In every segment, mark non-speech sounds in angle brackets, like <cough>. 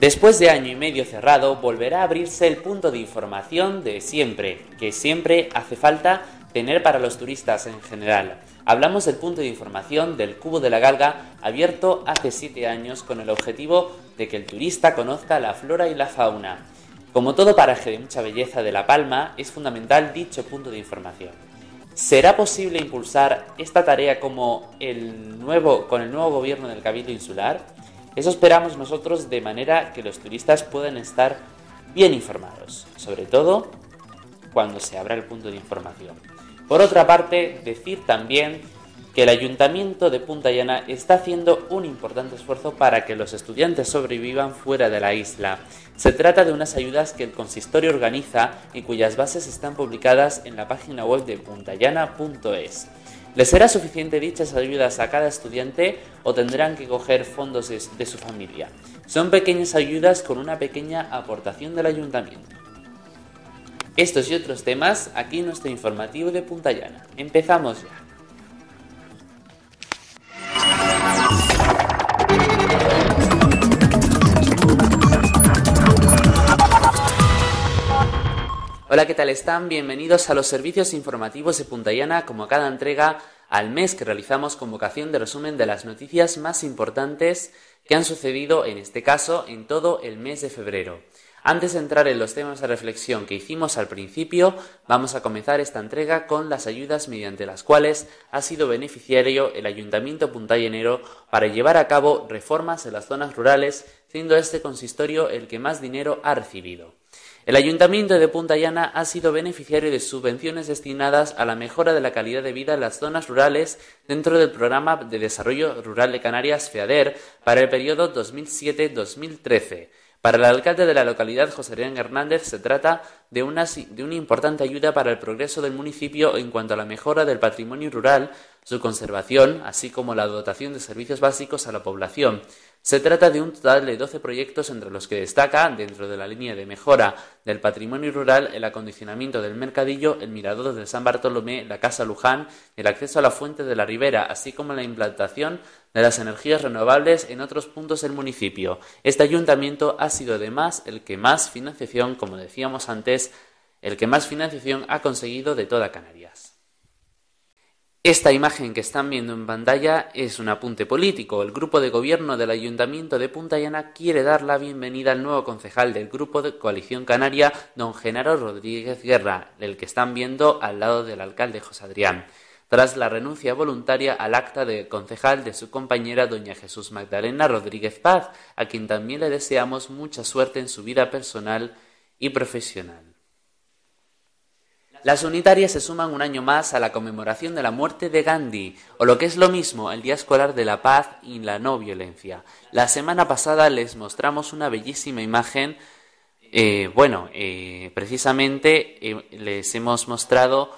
Después de año y medio cerrado, volverá a abrirse el punto de información de siempre, que siempre hace falta tener para los turistas en general. Hablamos del punto de información del Cubo de la Galga, abierto hace 7 años con el objetivo de que el turista conozca la flora y la fauna. Como todo paraje de mucha belleza de La Palma, es fundamental dicho punto de información. ¿Será posible impulsar esta tarea como nuevo, con el nuevo gobierno del Cabildo Insular? Eso esperamos nosotros de manera que los turistas puedan estar bien informados, sobre todo cuando se abra el punto de información. Por otra parte, decir también que el ayuntamiento de Punta Llana está haciendo un importante esfuerzo para que los estudiantes sobrevivan fuera de la isla. Se trata de unas ayudas que el consistorio organiza y cuyas bases están publicadas en la página web de puntallana.es. ¿Les será suficiente dichas ayudas a cada estudiante o tendrán que coger fondos de su familia? Son pequeñas ayudas con una pequeña aportación del ayuntamiento. Estos y otros temas aquí en nuestro informativo de Punta Llana. Empezamos ya. Hola, ¿qué tal están? Bienvenidos a los servicios informativos de Puntallana, como cada entrega al mes que realizamos con vocación de resumen de las noticias más importantes que han sucedido, en este caso, en todo el mes de febrero. Antes de entrar en los temas de reflexión que hicimos al principio, vamos a comenzar esta entrega con las ayudas mediante las cuales ha sido beneficiario el Ayuntamiento Puntallanero para llevar a cabo reformas en las zonas rurales, siendo este consistorio el que más dinero ha recibido. El Ayuntamiento de Punta Llana ha sido beneficiario de subvenciones destinadas a la mejora de la calidad de vida en las zonas rurales dentro del Programa de Desarrollo Rural de Canarias FEADER para el periodo 2007-2013. Para el alcalde de la localidad, José Adrián Hernández, se trata de una importante ayuda para el progreso del municipio en cuanto a la mejora del patrimonio rural, su conservación, así como la dotación de servicios básicos a la población. Se trata de un total de 12 proyectos entre los que destaca, dentro de la línea de mejora del patrimonio rural, el acondicionamiento del mercadillo, el mirador de San Bartolomé, la Casa Luján, el acceso a la Fuente de la Ribera, así como la implantación de las energías renovables en otros puntos del municipio. Este ayuntamiento ha sido además el que más financiación, como decíamos antes, el que más financiación ha conseguido de toda Canarias. Esta imagen que están viendo en pantalla es un apunte político. El grupo de gobierno del Ayuntamiento de Punta Llana quiere dar la bienvenida al nuevo concejal del grupo de Coalición Canaria, don Genaro Rodríguez Guerra, el que están viendo al lado del alcalde José Adrián, tras la renuncia voluntaria al acta de concejal de su compañera doña Jesús Magdalena Rodríguez Paz, a quien también le deseamos mucha suerte en su vida personal y profesional. Las unitarias se suman un año más a la conmemoración de la muerte de Gandhi, o lo que es lo mismo, el Día Escolar de la Paz y la No Violencia. La semana pasada les mostramos una bellísima imagen. Eh, bueno, eh, precisamente eh, les hemos mostrado,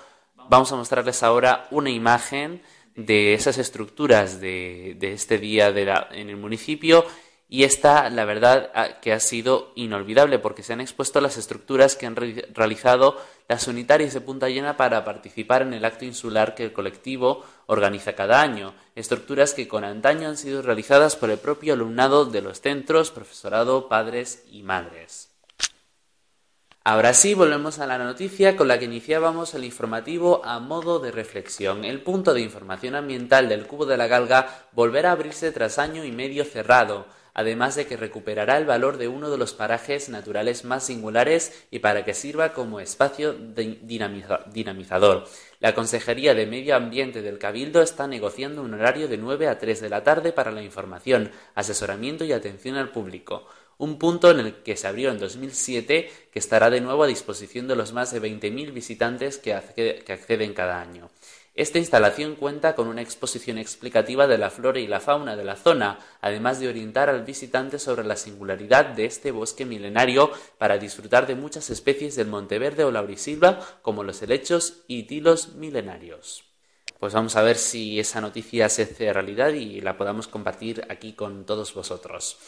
vamos a mostrarles ahora una imagen de esas estructuras de, este día de la, en el municipio y esta, la verdad, que ha sido inolvidable porque se han expuesto las estructuras que han realizado las unitarias de Punta Llena para participar en el acto insular que el colectivo organiza cada año, estructuras que con antaño han sido realizadas por el propio alumnado de los centros, profesorado, padres y madres. Ahora sí, volvemos a la noticia con la que iniciábamos el informativo a modo de reflexión. El punto de información ambiental del Cubo de la Galga volverá a abrirse tras año y medio cerrado además de que recuperará el valor de uno de los parajes naturales más singulares y para que sirva como espacio dinamizador. La Consejería de Medio Ambiente del Cabildo está negociando un horario de 9 a 3 de la tarde para la información, asesoramiento y atención al público un punto en el que se abrió en 2007 que estará de nuevo a disposición de los más de 20.000 visitantes que, acceden cada año. Esta instalación cuenta con una exposición explicativa de la flora y la fauna de la zona, además de orientar al visitante sobre la singularidad de este bosque milenario para disfrutar de muchas especies del Monteverde o laurisilva, como los helechos y tilos milenarios. Pues vamos a ver si esa noticia se hace realidad y la podamos compartir aquí con todos vosotros.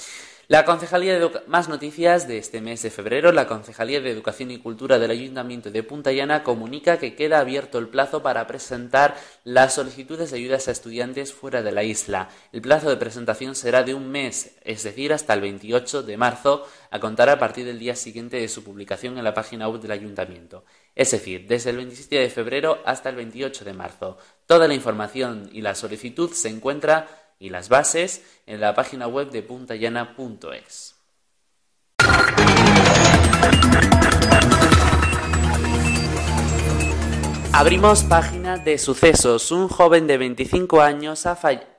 La Concejalía de Más noticias de este mes de febrero. La Concejalía de Educación y Cultura del Ayuntamiento de Punta Llana comunica que queda abierto el plazo para presentar las solicitudes de ayudas a estudiantes fuera de la isla. El plazo de presentación será de un mes, es decir, hasta el 28 de marzo, a contar a partir del día siguiente de su publicación en la página web del Ayuntamiento. Es decir, desde el 27 de febrero hasta el 28 de marzo. Toda la información y la solicitud se encuentra y las bases en la página web de puntallana.es. Abrimos páginas de sucesos. Un joven de 25 años ha fallado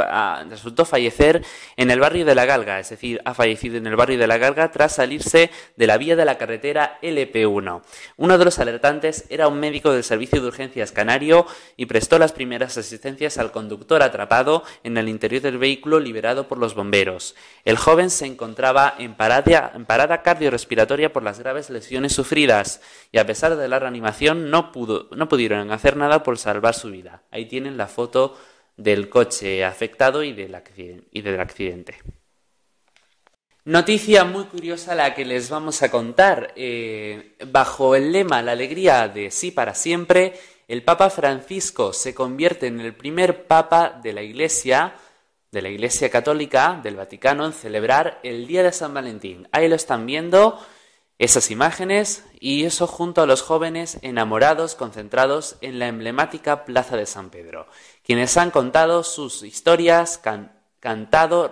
Ah, resultó, fallecer en el barrio de La Galga, es decir, ha fallecido en el barrio de La Galga tras salirse de la vía de la carretera LP1. Uno de los alertantes era un médico del Servicio de Urgencias Canario y prestó las primeras asistencias al conductor atrapado en el interior del vehículo liberado por los bomberos. El joven se encontraba en parada, en parada cardiorrespiratoria por las graves lesiones sufridas y a pesar de la reanimación no pudieron hacer nada por salvar su vida. Ahí tienen la foto del coche afectado y del, accidente. Noticia muy curiosa la que les vamos a contar. Eh, bajo el lema La alegría de sí para siempre, el Papa Francisco se convierte en el primer Papa de la Iglesia, de la Iglesia Católica, del Vaticano, en celebrar el Día de San Valentín. Ahí lo están viendo esas imágenes y eso junto a los jóvenes enamorados concentrados en la emblemática Plaza de San Pedro, quienes han contado sus historias, cantado,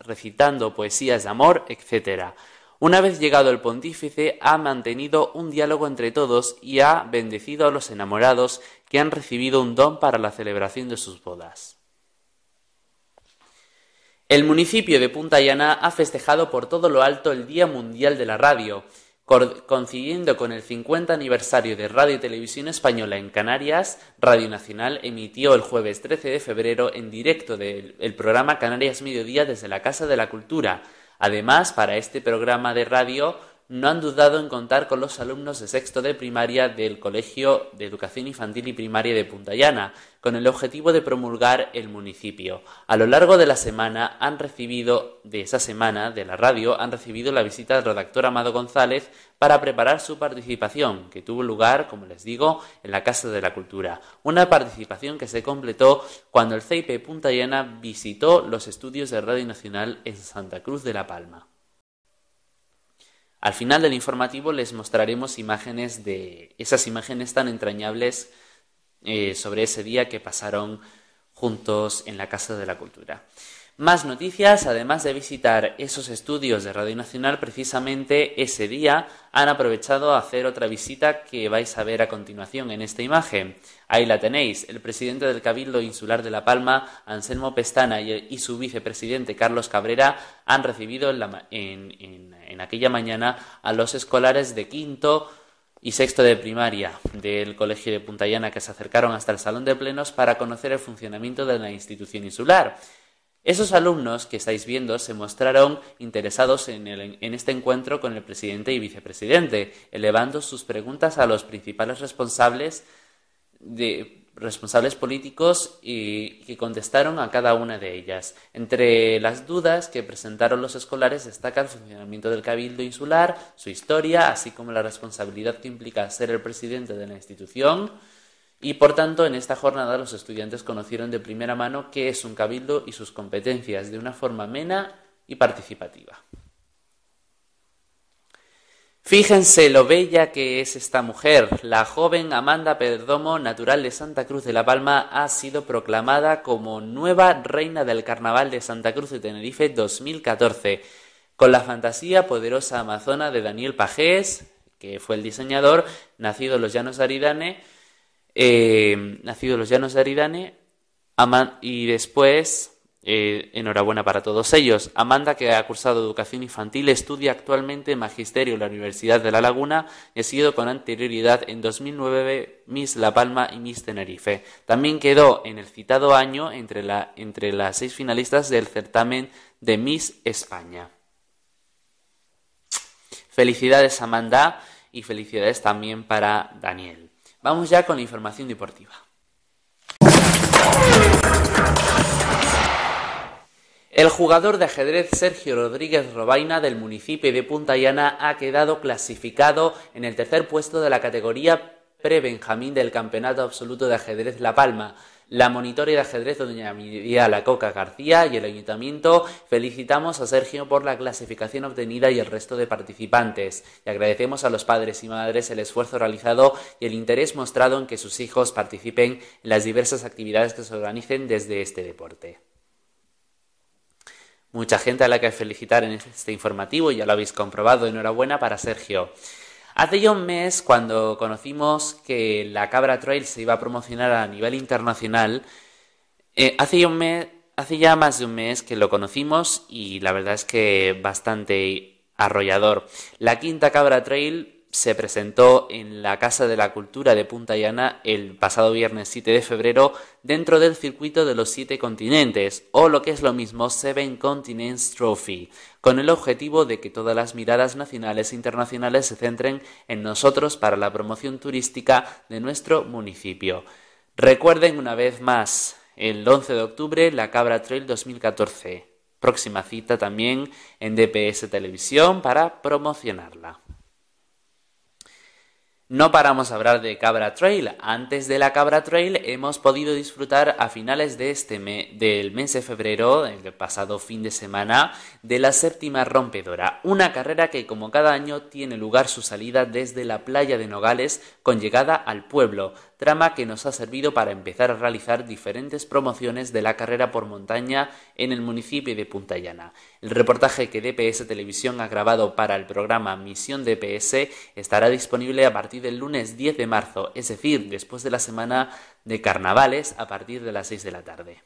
recitando poesías de amor, etc. Una vez llegado el pontífice, ha mantenido un diálogo entre todos y ha bendecido a los enamorados que han recibido un don para la celebración de sus bodas. El municipio de Punta Llana ha festejado por todo lo alto el Día Mundial de la Radio, coincidiendo con el 50 aniversario de Radio y Televisión Española en Canarias, Radio Nacional emitió el jueves 13 de febrero en directo del programa Canarias Mediodía desde la Casa de la Cultura. Además, para este programa de radio no han dudado en contar con los alumnos de sexto de primaria del Colegio de Educación Infantil y Primaria de Llana, con el objetivo de promulgar el municipio. A lo largo de la semana han recibido, de esa semana, de la radio, han recibido la visita del redactor Amado González para preparar su participación, que tuvo lugar, como les digo, en la Casa de la Cultura. Una participación que se completó cuando el CIP Puntallana visitó los estudios de Radio Nacional en Santa Cruz de la Palma. Al final del informativo les mostraremos imágenes de esas imágenes tan entrañables eh, sobre ese día que pasaron juntos en la Casa de la Cultura. Más noticias, además de visitar esos estudios de Radio Nacional, precisamente ese día han aprovechado a hacer otra visita que vais a ver a continuación en esta imagen. Ahí la tenéis, el presidente del Cabildo Insular de La Palma, Anselmo Pestana, y su vicepresidente, Carlos Cabrera, han recibido en, aquella mañana a los escolares de quinto y sexto de primaria del Colegio de Puntallana que se acercaron hasta el Salón de Plenos para conocer el funcionamiento de la institución insular. Esos alumnos que estáis viendo se mostraron interesados en, este encuentro con el presidente y vicepresidente, elevando sus preguntas a los principales responsables, de, responsables políticos y que contestaron a cada una de ellas. Entre las dudas que presentaron los escolares destaca el funcionamiento del Cabildo Insular, su historia, así como la responsabilidad que implica ser el presidente de la institución, y por tanto, en esta jornada los estudiantes conocieron de primera mano qué es un cabildo y sus competencias de una forma amena y participativa. Fíjense lo bella que es esta mujer. La joven Amanda Perdomo, natural de Santa Cruz de La Palma, ha sido proclamada como nueva reina del Carnaval de Santa Cruz de Tenerife 2014, con la fantasía poderosa amazona de Daniel Pajés, que fue el diseñador, nacido en los Llanos Aridane, eh, nacido en los Llanos de Aridane, y después, eh, enhorabuena para todos ellos. Amanda, que ha cursado educación infantil, estudia actualmente magisterio en la Universidad de La Laguna y ha sido con anterioridad en 2009 Miss La Palma y Miss Tenerife. También quedó en el citado año entre las seis finalistas del certamen de Miss España. Felicidades Amanda y felicidades también para Daniel. Vamos ya con la información deportiva. El jugador de ajedrez Sergio Rodríguez Robaina del municipio de Punta Llana ha quedado clasificado en el tercer puesto de la categoría pre-Benjamín del Campeonato Absoluto de Ajedrez La Palma. La monitora de ajedrez doña Miría La Coca García y el ayuntamiento felicitamos a Sergio por la clasificación obtenida y el resto de participantes y agradecemos a los padres y madres el esfuerzo realizado y el interés mostrado en que sus hijos participen en las diversas actividades que se organicen desde este deporte. Mucha gente a la que felicitar en este informativo, ya lo habéis comprobado. Enhorabuena para Sergio. Hace ya un mes, cuando conocimos que la Cabra Trail se iba a promocionar a nivel internacional, eh, hace ya más de un mes que lo conocimos y la verdad es que bastante arrollador. La quinta Cabra Trail se presentó en la Casa de la Cultura de Punta Llana el pasado viernes 7 de febrero dentro del circuito de los siete continentes, o lo que es lo mismo Seven Continents Trophy, con el objetivo de que todas las miradas nacionales e internacionales se centren en nosotros para la promoción turística de nuestro municipio. Recuerden una vez más, el 11 de octubre, la Cabra Trail 2014. Próxima cita también en DPS Televisión para promocionarla. No paramos a hablar de Cabra Trail. Antes de la Cabra Trail hemos podido disfrutar a finales de este del mes de febrero, el pasado fin de semana, de la séptima rompedora, una carrera que como cada año tiene lugar su salida desde la playa de Nogales con llegada al pueblo, trama que nos ha servido para empezar a realizar diferentes promociones de la carrera por montaña en el municipio de Puntallana. El reportaje que DPS Televisión ha grabado para el programa Misión DPS estará disponible a partir del lunes 10 de marzo, es decir, después de la semana de carnavales a partir de las 6 de la tarde.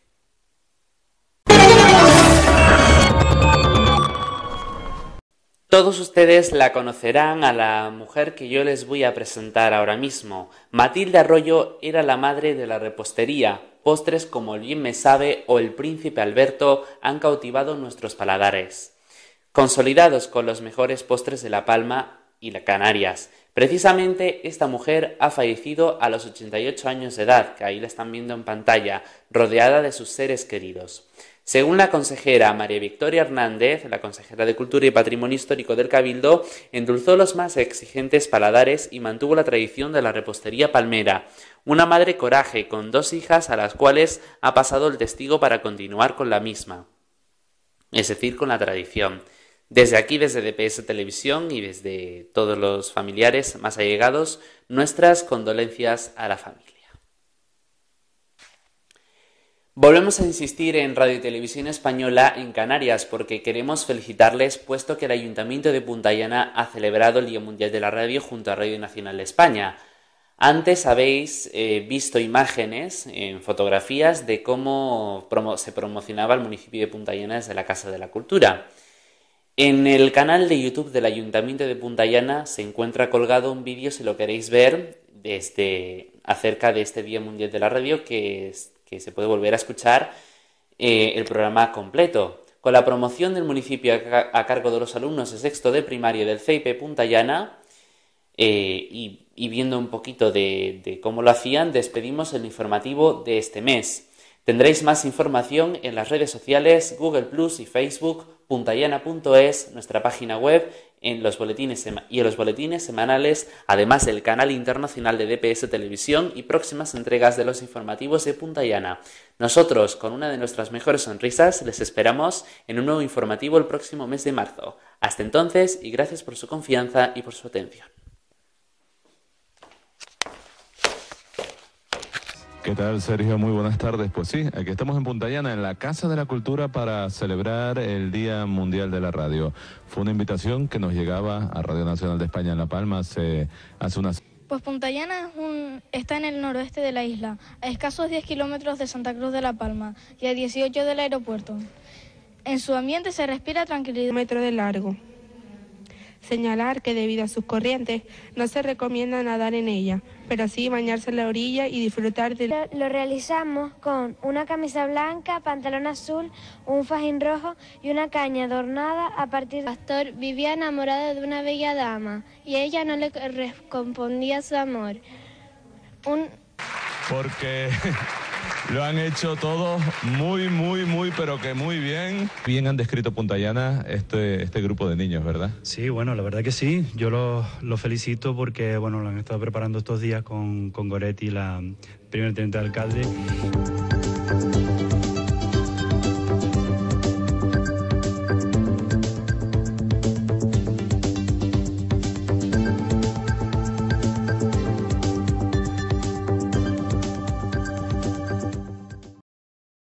Todos ustedes la conocerán a la mujer que yo les voy a presentar ahora mismo. Matilde Arroyo era la madre de la repostería. Postres como el bien me sabe o el príncipe Alberto han cautivado nuestros paladares. Consolidados con los mejores postres de La Palma y las Canarias. Precisamente esta mujer ha fallecido a los 88 años de edad, que ahí la están viendo en pantalla, rodeada de sus seres queridos. Según la consejera María Victoria Hernández, la consejera de Cultura y Patrimonio Histórico del Cabildo, endulzó los más exigentes paladares y mantuvo la tradición de la repostería palmera. Una madre coraje con dos hijas a las cuales ha pasado el testigo para continuar con la misma. Es decir, con la tradición. Desde aquí, desde DPS Televisión y desde todos los familiares más allegados, nuestras condolencias a la familia. Volvemos a insistir en Radio y Televisión Española en Canarias porque queremos felicitarles puesto que el Ayuntamiento de Puntallana ha celebrado el Día Mundial de la Radio junto a Radio Nacional de España. Antes habéis eh, visto imágenes en fotografías de cómo se promocionaba el municipio de Puntallana desde la Casa de la Cultura. En el canal de YouTube del Ayuntamiento de Puntallana se encuentra colgado un vídeo, si lo queréis ver, desde, acerca de este Día Mundial de la Radio que es que se puede volver a escuchar eh, el programa completo. Con la promoción del municipio a, cargo de los alumnos de sexto de primaria del CIP Punta Llana eh, y, viendo un poquito de cómo lo hacían, despedimos el informativo de este mes. Tendréis más información en las redes sociales Google Plus y Facebook, puntallana.es, nuestra página web en los boletines y en los boletines semanales, además del canal internacional de DPS Televisión y próximas entregas de los informativos de Puntallana. Nosotros, con una de nuestras mejores sonrisas, les esperamos en un nuevo informativo el próximo mes de marzo. Hasta entonces y gracias por su confianza y por su atención. ¿Qué tal, Sergio? Muy buenas tardes. Pues sí, aquí estamos en Puntallana, en la Casa de la Cultura, para celebrar el Día Mundial de la Radio. Fue una invitación que nos llegaba a Radio Nacional de España en La Palma hace, hace unas... Pues Puntallana es está en el noroeste de la isla, a escasos 10 kilómetros de Santa Cruz de La Palma y a 18 del aeropuerto. En su ambiente se respira tranquilidad. metro de largo señalar que debido a sus corrientes no se recomienda nadar en ella, pero sí bañarse en la orilla y disfrutar de... Lo, realizamos con una camisa blanca, pantalón azul, un fajín rojo y una caña adornada a partir de... Pastor vivía enamorado de una bella dama y ella no le correspondía su amor. Un... Porque... <laughs> Lo han hecho todos muy, muy, muy, pero que muy bien. Bien han descrito Puntallana este, este grupo de niños, ¿verdad? Sí, bueno, la verdad que sí. Yo los lo felicito porque, bueno, lo han estado preparando estos días con, con Goretti, la primera teniente de alcalde.